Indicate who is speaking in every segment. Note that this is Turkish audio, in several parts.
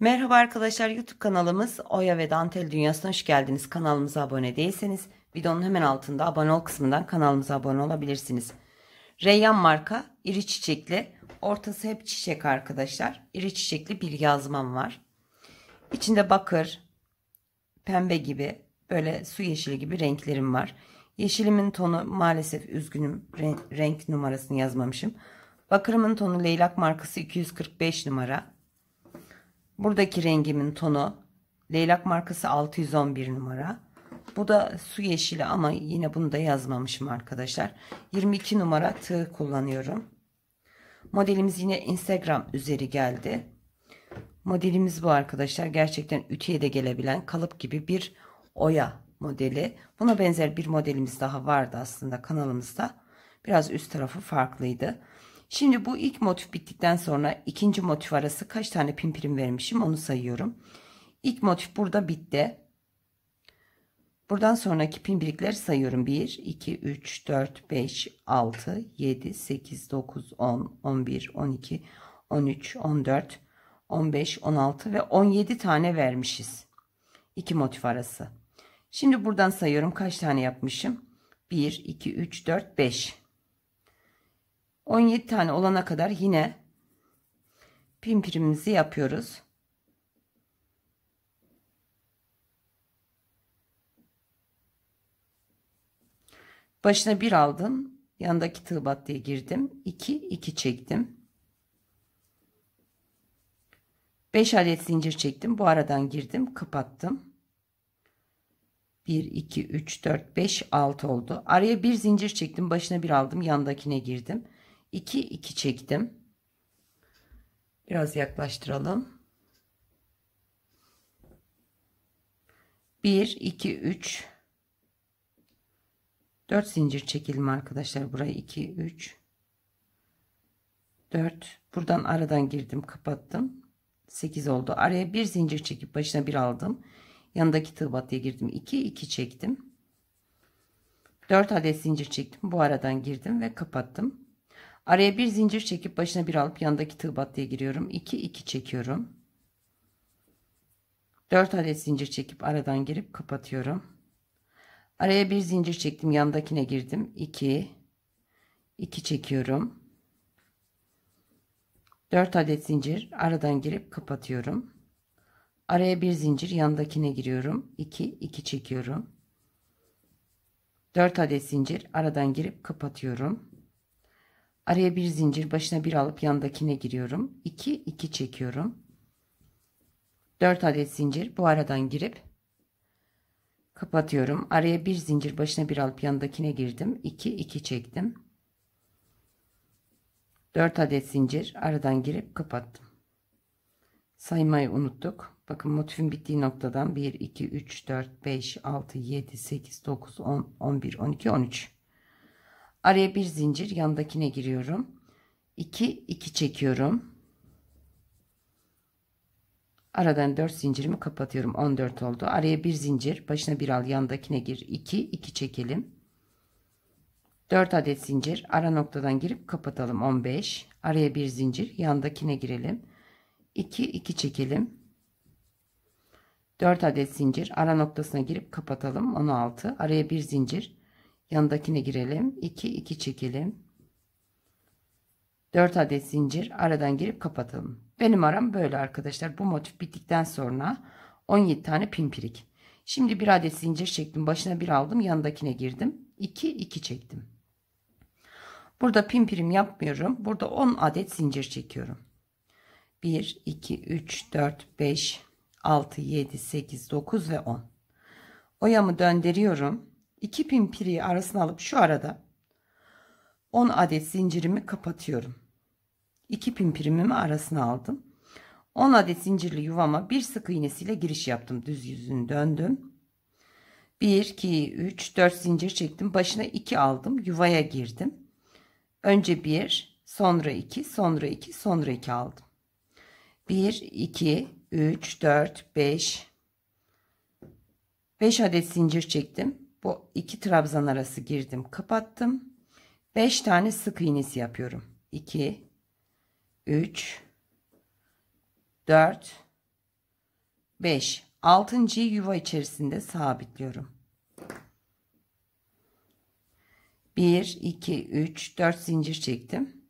Speaker 1: Merhaba arkadaşlar YouTube kanalımız Oya ve Dantel Dünyası'na hoş geldiniz. Kanalımıza abone değilseniz videonun hemen altında abone ol kısmından kanalımıza abone olabilirsiniz. Reyyan marka iri çiçekli ortası hep çiçek arkadaşlar. İri çiçekli bir yazmam var. İçinde bakır, pembe gibi böyle su yeşili gibi renklerim var. Yeşilimin tonu maalesef üzgünüm renk numarasını yazmamışım. Bakırımın tonu leylak markası 245 numara. Buradaki rengimin tonu Leylak markası 611 numara. Bu da su yeşili ama yine bunu da yazmamışım arkadaşlar. 22 numara tığ kullanıyorum. Modelimiz yine Instagram üzeri geldi. Modelimiz bu arkadaşlar. Gerçekten ütüye de gelebilen kalıp gibi bir oya modeli. Buna benzer bir modelimiz daha vardı aslında kanalımızda. Biraz üst tarafı farklıydı. Şimdi bu ilk motif bittikten sonra ikinci motif arası kaç tane pimpirim vermişim onu sayıyorum. İlk motif burada bitti. Buradan sonraki pimpirikleri sayıyorum. 1, 2, 3, 4, 5, 6, 7, 8, 9, 10, 11, 12, 13, 14, 15, 16 ve 17 tane vermişiz. İki motif arası. Şimdi buradan sayıyorum kaç tane yapmışım. 1, 2, 3, 4, 5. 17 tane olana kadar yine pimpirimizi yapıyoruz. Başına bir aldım. Yandaki tığ battıya girdim. 2 2 çektim. 5 adet zincir çektim. Bu aradan girdim, kapattım. 1 2 3 4 5 6 oldu. Araya bir zincir çektim. Başına bir aldım. Yandakine girdim. 2 2 çektim. Biraz yaklaştıralım. 1 2 3 4 zincir çekelim arkadaşlar. Buraya 2 3 4 buradan aradan girdim, kapattım. 8 oldu. Araya bir zincir çekip başına bir aldım. Yanındaki tığ battıya girdim. 2 2 çektim. 4 adet zincir çektim. Bu aradan girdim ve kapattım. Araya bir zincir çekip başına bir alıp yanındaki tığ battıya giriyorum. 2 2 çekiyorum. 4 adet zincir çekip aradan girip kapatıyorum. Araya bir zincir çektim. Yandakine girdim. 2 2 çekiyorum. 4 adet zincir aradan girip kapatıyorum. Araya bir zincir yandakine giriyorum. 2 2 çekiyorum. 4 adet zincir aradan girip kapatıyorum. Araya bir zincir başına bir alıp yanındakine giriyorum. 2 2 çekiyorum. 4 adet zincir bu aradan girip kapatıyorum. Araya bir zincir başına bir alıp yanındakine girdim. 2 2 çektim. 4 adet zincir aradan girip kapattım. Saymayı unuttuk. Bakın motifin bittiği noktadan 1 2 3 4 5 6 7 8 9 10 11 12 13 Araya bir zincir yandakine giriyorum. 2 2 çekiyorum. Aradan 4 zincirimi kapatıyorum. 14 oldu. Araya bir zincir, başına bir al, yandakine gir. 2 2 çekelim. 4 adet zincir ara noktadan girip kapatalım 15 araya bir zincir yandakine girelim 2 2 çekelim 4 adet zincir ara noktasına girip kapatalım 16 araya bir zincir Yanındakine girelim. 2 2 çekelim. 4 adet zincir aradan girip kapatalım. Benim aram böyle arkadaşlar. Bu motif bittikten sonra 17 tane pimpirik. Şimdi bir adet zincir çektim. Başına bir aldım. Yanındakine girdim. 2 2 çektim. Burada pimpirim yapmıyorum. Burada 10 adet zincir çekiyorum. 1 2 3 4 5 6 7 8 9 ve 10. Oyamı döndürüyorum. İki pin piriyi arasına alıp şu arada 10 adet zincirimi kapatıyorum. İki pin primimi arasına aldım. 10 adet zincirli yuvama bir sık iğnesiyle giriş yaptım. Düz yüzünü döndüm. 1, 2, 3, 4 zincir çektim. Başına 2 aldım. Yuvaya girdim. Önce 1, sonra 2, sonra 2, sonra 2 aldım. 1, 2, 3, 4, 5. 5 adet zincir çektim bu iki trabzan arası girdim kapattım 5 tane sık iğnesi yapıyorum 2 3 4 5 altıncıyı yuva içerisinde sabitliyorum 1 2 3 4 zincir çektim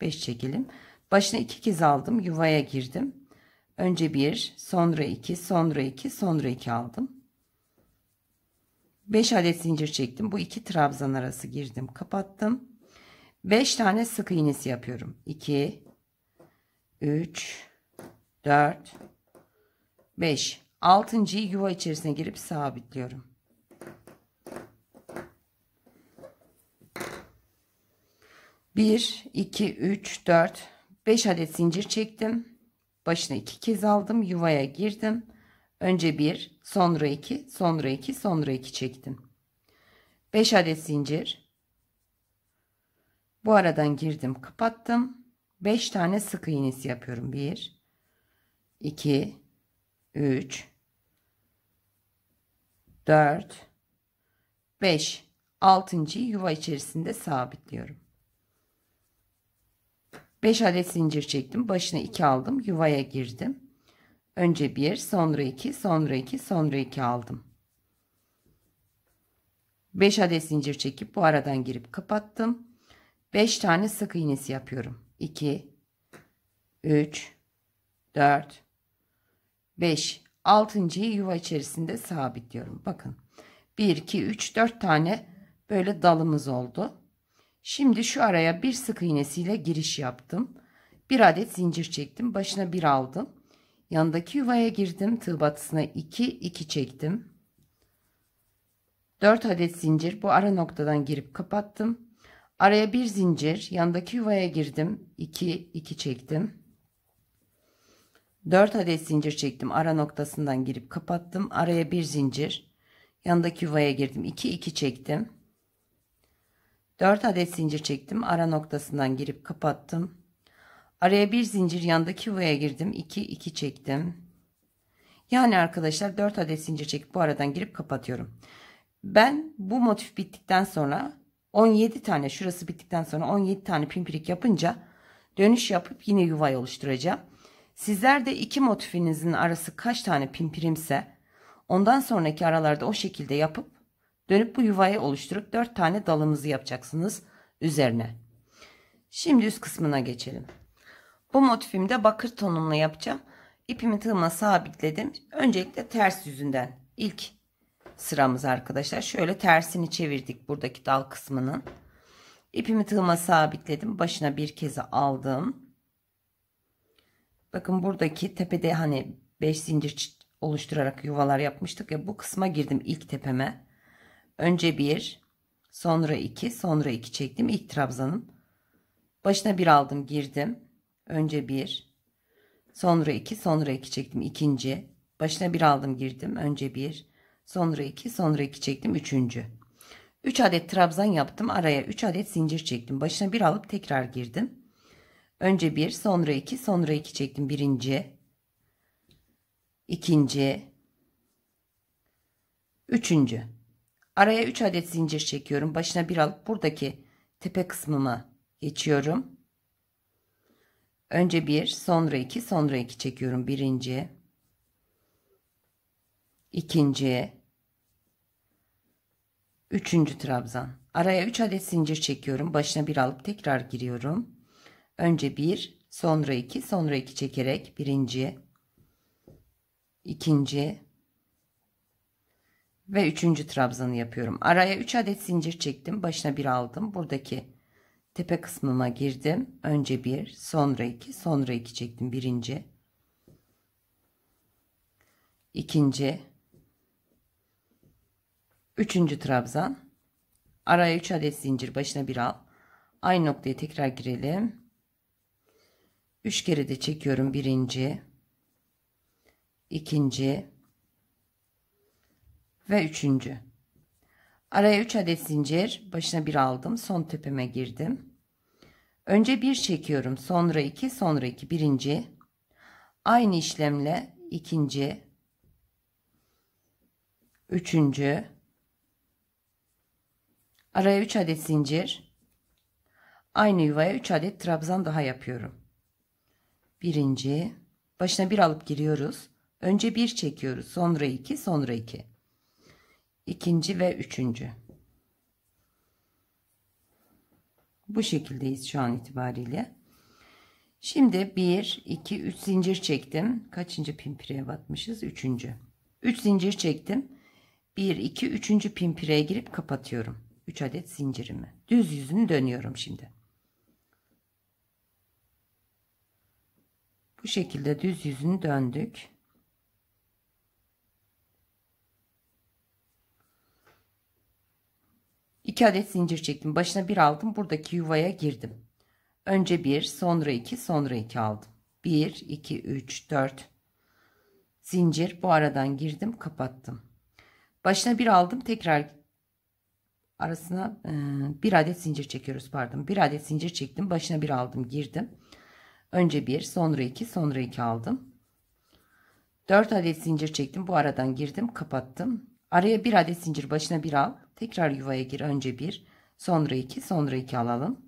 Speaker 1: 5 çekelim başına iki kez aldım yuvaya girdim önce 1 sonra 2 sonra 2 sonra 2 aldım 5 adet zincir çektim. Bu iki trabzan arası girdim. Kapattım. 5 tane sık iğnesi yapıyorum. 2 3 4 5 6.'yı yuva içerisine girip sabitliyorum. Bir, iki, üç, dört, beş adet zincir çektim. Başına iki kez aldım. Yuvaya girdim. Önce 1, sonra 2, sonra 2, sonra 2 çektim. 5 adet zincir. Bu aradan girdim, kapattım. 5 tane sık iğnesi yapıyorum. 1 2 3 4 5 altıncıyı yuva içerisinde sabitliyorum. 5 adet zincir çektim. Başına 2 aldım. Yuvaya girdim. Önce 1, sonra 2, sonra 2, sonra 2 aldım. 5 adet zincir çekip bu aradan girip kapattım. 5 tane sık iğnesi yapıyorum. 2 3 4 5 6.'yı yuva içerisinde sabitliyorum. Bakın. 1 2 3 4 tane böyle dalımız oldu. Şimdi şu araya bir sık iğnesiyle giriş yaptım. Bir adet zincir çektim. Başına bir aldım. Yandaki yuvaya girdim. Tığ batısına 2 2 çektim. 4 adet zincir bu ara noktadan girip kapattım. Araya bir zincir yandaki yuvaya girdim. 2 2 çektim. 4 adet zincir çektim. Ara noktasından girip kapattım. Araya bir zincir. Yandaki yuvaya girdim. 2 2 çektim. 4 adet zincir çektim. Ara noktasından girip kapattım. Araya bir zincir yandaki yuvaya girdim. 2 2 çektim. Yani arkadaşlar 4 adet zincir çekip bu aradan girip kapatıyorum. Ben bu motif bittikten sonra 17 tane şurası bittikten sonra 17 tane pimpirik yapınca dönüş yapıp yine yuva oluşturacağım. Sizler de iki motifinizin arası kaç tane pimpirimse ondan sonraki aralarda o şekilde yapıp dönüp bu yuvayı oluşturup 4 tane dalımızı yapacaksınız üzerine. Şimdi üst kısmına geçelim. Bu motifimde bakır tonumla yapacağım. İpimi tığıma sabitledim. Öncelikle ters yüzünden ilk sıramız arkadaşlar. Şöyle tersini çevirdik buradaki dal kısmının. İpimi tığıma sabitledim. Başına bir kez aldım. Bakın buradaki tepede hani 5 zincir oluşturarak yuvalar yapmıştık ya bu kısma girdim ilk tepeme. Önce 1, sonra 2, sonra 2 çektim ilk trabzanın. Başına bir aldım, girdim. Önce bir. Sonra iki. Sonra iki çektim. ikinci. Başına bir aldım girdim. Önce bir. Sonra iki. Sonra iki çektim. Üçüncü. Üç adet trabzan yaptım. Araya üç adet zincir çektim. Başına bir alıp tekrar girdim. Önce bir. Sonra iki. Sonra iki çektim. Birinci. ikinci. Üçüncü. Araya üç adet zincir çekiyorum. Başına bir alıp buradaki tepe kısmıma geçiyorum. Önce bir, sonra iki, sonra iki çekiyorum. Birinci, ikinci, üçüncü trabzan. Araya üç adet zincir çekiyorum. Başına bir alıp tekrar giriyorum. Önce bir, sonra iki, sonra iki çekerek birinci, ikinci ve üçüncü trabzanı yapıyorum. Araya üç adet zincir çektim. Başına bir aldım. Buradaki tepe kısmıma girdim. Önce bir, sonra iki, sonra iki çektim. Birinci, ikinci, üçüncü trabzan. Araya üç adet zincir, başına bir al. Aynı noktaya tekrar girelim. Üç kere de çekiyorum. Birinci, ikinci ve üçüncü. Araya 3 adet zincir, başına bir aldım, son tepeme girdim. Önce bir çekiyorum, sonra iki, sonra iki, birinci. Aynı işlemle ikinci, üçüncü. Araya 3 adet zincir. Aynı yuvaya 3 adet trabzan daha yapıyorum. Birinci, başına bir alıp giriyoruz. Önce bir çekiyoruz, sonra iki, sonra iki ikinci ve üçüncü. Bu şekildeyiz şu an itibariyle. Şimdi 1, 2, 3 zincir çektim. Kaçıncı pimpireye batmışız? Üçüncü. 3 Üç zincir çektim. 1, 2, üçüncü pimpireye girip kapatıyorum. 3 adet zincirimi. Düz yüzünü dönüyorum şimdi. Bu şekilde düz yüzünü döndük. 2 adet zincir çektim. Başına bir aldım. Buradaki yuvaya girdim. Önce bir, sonra iki, sonra iki aldım. 1, 2, 3, 4 zincir. Bu aradan girdim, kapattım. Başına bir aldım. Tekrar arasına e, bir adet zincir çekiyoruz. Pardon. Bir adet zincir çektim. Başına bir aldım, girdim. Önce bir, sonra iki, sonra iki aldım. 4 adet zincir çektim. Bu aradan girdim, kapattım. Araya bir adet zincir başına bir al. Tekrar yuvaya gir. Önce bir, sonra iki, sonra iki alalım.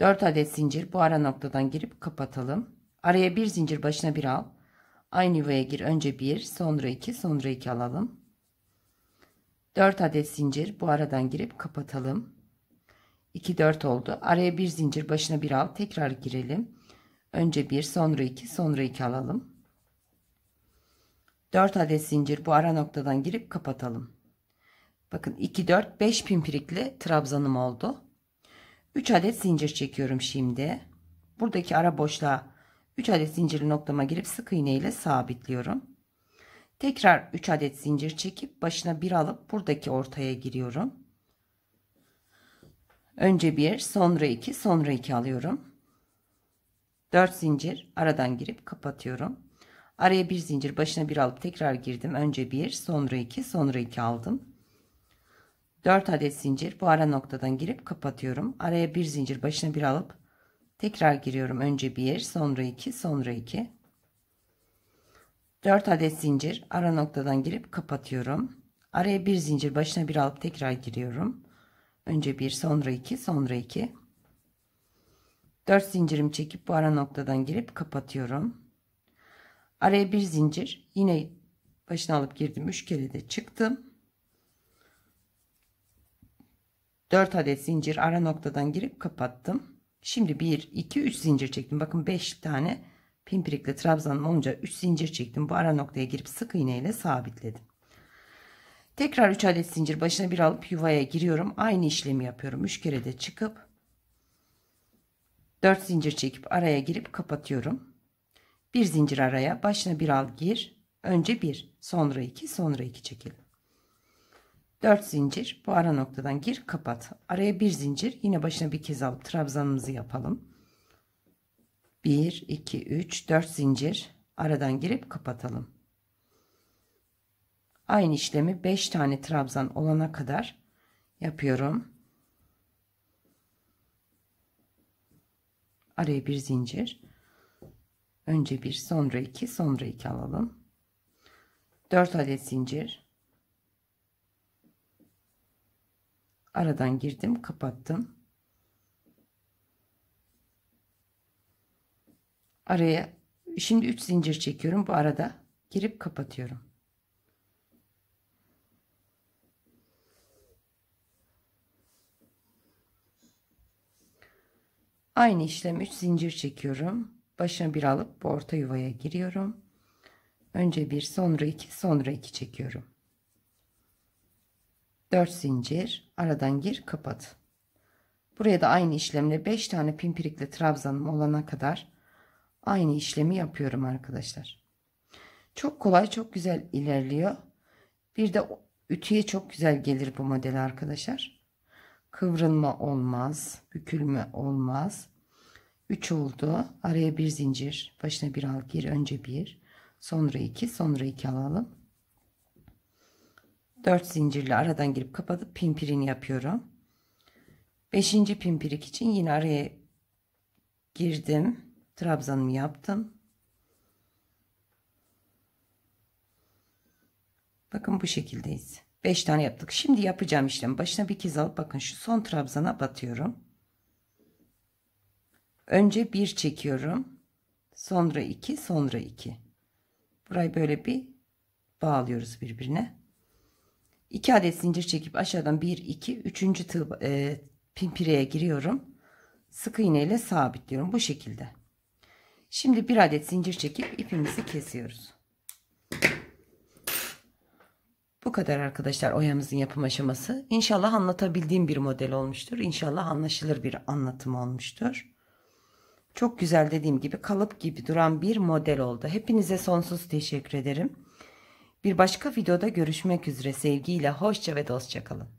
Speaker 1: 4 adet zincir bu ara noktadan girip kapatalım. Araya bir zincir başına bir al. Aynı yuvaya gir. Önce bir, sonra iki, sonra iki alalım. 4 adet zincir bu aradan girip kapatalım. 2 4 oldu. Araya bir zincir başına bir al. Tekrar girelim. Önce bir, sonra iki, sonra iki alalım. 4 adet zincir bu ara noktadan girip kapatalım. Bakın 2, 4, 5 pimpirikli trabzanım oldu. 3 adet zincir çekiyorum şimdi. Buradaki ara boşluğa 3 adet zincirli noktama girip sık iğne ile sabitliyorum. Tekrar 3 adet zincir çekip başına bir alıp buradaki ortaya giriyorum. Önce bir, sonra iki, sonra iki alıyorum. 4 zincir aradan girip kapatıyorum. Araya bir zincir başına bir alıp tekrar girdim. Önce bir, sonra iki, sonra iki aldım. 4 adet zincir bu ara noktadan girip kapatıyorum. Araya bir zincir başına bir alıp tekrar giriyorum. Önce bir, sonra iki, sonra iki. 4 adet zincir ara noktadan girip kapatıyorum. Araya bir zincir başına bir alıp tekrar giriyorum. Önce bir, sonra iki, sonra iki. 4 zincirim çekip bu ara noktadan girip kapatıyorum. Araya bir zincir yine başına alıp girdim. 3 kere de çıktım. 4 adet zincir ara noktadan girip kapattım. Şimdi 1, 2, 3 zincir çektim. Bakın 5 tane pimpirikli trabzanım olunca 3 zincir çektim. Bu ara noktaya girip sık iğne ile sabitledim. Tekrar 3 adet zincir başına bir alıp yuvaya giriyorum. Aynı işlemi yapıyorum. 3 kere de çıkıp 4 zincir çekip araya girip kapatıyorum. Bir zincir araya başına bir al gir. Önce bir sonra iki sonra iki çekelim. 4 zincir bu ara noktadan gir kapat. Araya bir zincir yine başına bir kez alıp trabzanımızı yapalım. 1 2 3 4 zincir aradan girip kapatalım. Aynı işlemi 5 tane trabzan olana kadar yapıyorum. Araya bir zincir. Önce bir sonra iki sonra iki alalım. 4 adet zincir aradan girdim kapattım araya şimdi 3 zincir çekiyorum bu arada girip kapatıyorum aynı işlem 3 zincir çekiyorum başına bir alıp bu orta yuvaya giriyorum önce bir sonra iki sonra iki çekiyorum 4 zincir aradan gir kapat buraya da aynı işlemle 5 tane pimpirikli trabzanım olana kadar aynı işlemi yapıyorum arkadaşlar çok kolay çok güzel ilerliyor bir de ütüye çok güzel gelir bu model arkadaşlar kıvrılma olmaz bükülme olmaz 3 oldu araya bir zincir başına bir al gir önce bir sonra 2 sonra 2 alalım 4 zincirli aradan girip kapatıp pimpirini yapıyorum. 5. pimpirik için yine araya girdim. Trabzanımı yaptım. Bakın bu şekildeyiz. 5 tane yaptık. Şimdi yapacağım işlem. Başına bir kez alıp bakın şu son trabzana batıyorum. Önce 1 çekiyorum. Sonra 2, sonra 2. Burayı böyle bir bağlıyoruz birbirine. 2 adet zincir çekip aşağıdan 1 2 3. tığ e, pimpireye giriyorum. Sık iğne ile sabitliyorum bu şekilde. Şimdi 1 adet zincir çekip ipimizi kesiyoruz. Bu kadar arkadaşlar oyamızın yapım aşaması. İnşallah anlatabildiğim bir model olmuştur. İnşallah anlaşılır bir anlatım olmuştur. Çok güzel dediğim gibi kalıp gibi duran bir model oldu. Hepinize sonsuz teşekkür ederim. Bir başka videoda görüşmek üzere sevgiyle hoşça ve dostça kalın.